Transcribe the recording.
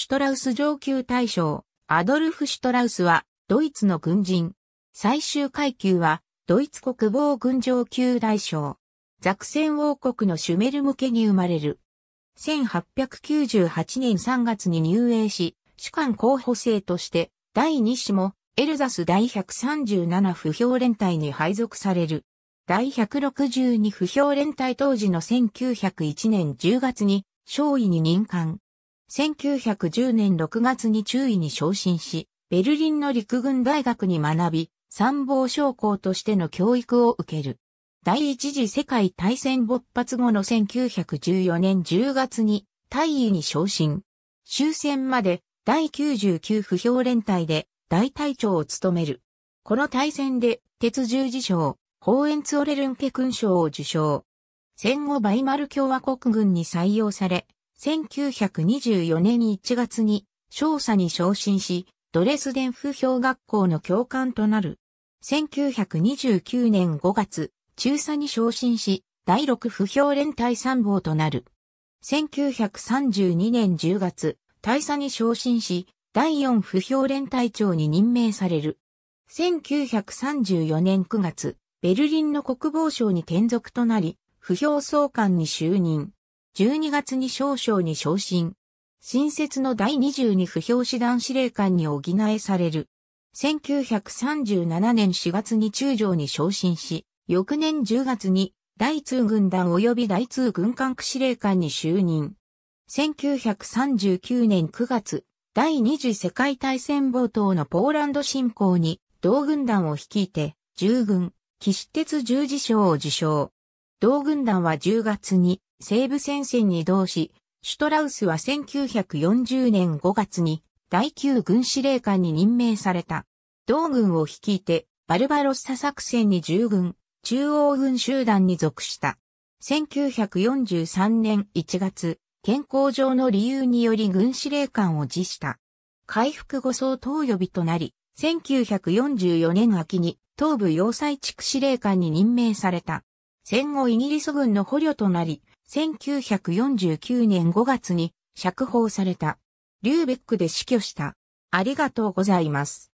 シュトラウス上級大将、アドルフ・シュトラウスは、ドイツの軍人。最終階級は、ドイツ国防軍上級大将。ザクセン王国のシュメル向けに生まれる。1898年3月に入営し、主管候補生として、第2子も、エルザス第137不評連隊に配属される。第162不評連隊当時の1901年10月に、少尉に任官。1910年6月に中尉に昇進し、ベルリンの陸軍大学に学び、参謀将校としての教育を受ける。第一次世界大戦勃発後の1914年10月に大尉に昇進。終戦まで第99不評連隊で大隊長を務める。この大戦で鉄十字章、ホーエンツオレルンケ勲章を受章。戦後バイマル共和国軍に採用され、1924年1月に少佐に昇進し、ドレスデン不評学校の教官となる。1929年5月、中佐に昇進し、第6不評連隊参謀となる。1932年10月、大佐に昇進し、第4不評連隊長に任命される。1934年9月、ベルリンの国防省に転属となり、不評総監に就任。12月に少将に昇進。新設の第22不評師団司令官に補えされる。1937年4月に中将に昇進し、翌年10月に第2軍団及び第2軍管区司令官に就任。1939年9月、第二次世界大戦冒頭のポーランド侵攻に同軍団を率いて、従軍、騎士鉄十字章を受賞。同軍団は10月に西部戦線に同し、シュトラウスは1940年5月に第9軍司令官に任命された。同軍を率いてバルバロッサ作戦に従軍、中央軍集団に属した。1943年1月、健康上の理由により軍司令官を辞した。回復後総当予備となり、1944年秋に東部要塞地区司令官に任命された。戦後イギリス軍の捕虜となり、1949年5月に釈放された。リューベックで死去した。ありがとうございます。